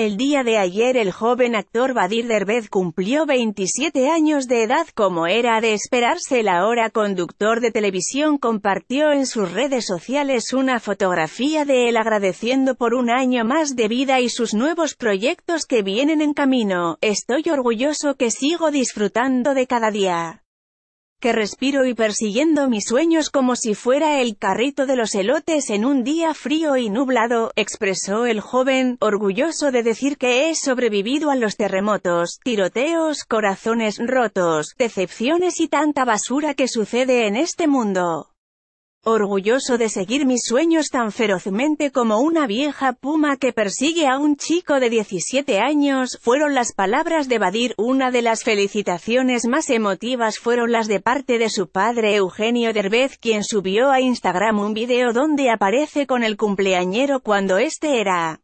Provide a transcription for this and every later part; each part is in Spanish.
El día de ayer el joven actor Badir Derbez cumplió 27 años de edad como era de esperarse La ahora conductor de televisión compartió en sus redes sociales una fotografía de él agradeciendo por un año más de vida y sus nuevos proyectos que vienen en camino, estoy orgulloso que sigo disfrutando de cada día que respiro y persiguiendo mis sueños como si fuera el carrito de los elotes en un día frío y nublado, expresó el joven, orgulloso de decir que he sobrevivido a los terremotos, tiroteos, corazones rotos, decepciones y tanta basura que sucede en este mundo orgulloso de seguir mis sueños tan ferozmente como una vieja puma que persigue a un chico de 17 años, fueron las palabras de Badir. Una de las felicitaciones más emotivas fueron las de parte de su padre Eugenio Derbez, quien subió a Instagram un video donde aparece con el cumpleañero cuando este era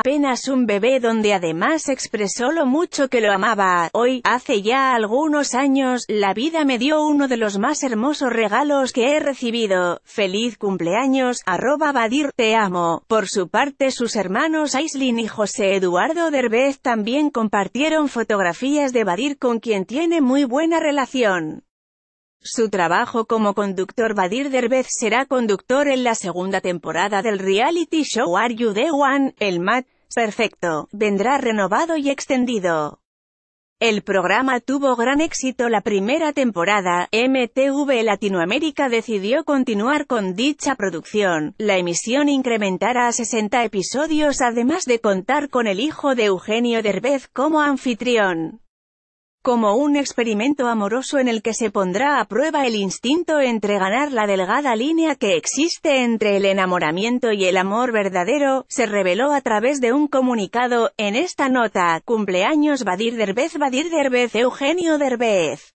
apenas un bebé donde además expresó lo mucho que lo amaba. Hoy, hace ya algunos años, la vida me dio uno de los más hermosos regalos que he recibido. Feliz cumpleaños, arroba Badir, te amo. Por su parte sus hermanos Aislin y José Eduardo Derbez también compartieron fotografías de Badir con quien tiene muy buena relación. Su trabajo como conductor Badir Derbez será conductor en la segunda temporada del reality show Are You The One, el Match Perfecto, vendrá renovado y extendido. El programa tuvo gran éxito la primera temporada, MTV Latinoamérica decidió continuar con dicha producción, la emisión incrementará a 60 episodios además de contar con el hijo de Eugenio Derbez como anfitrión como un experimento amoroso en el que se pondrá a prueba el instinto entre ganar la delgada línea que existe entre el enamoramiento y el amor verdadero, se reveló a través de un comunicado, en esta nota, cumpleaños Badir Derbez Badir Derbez Eugenio Derbez.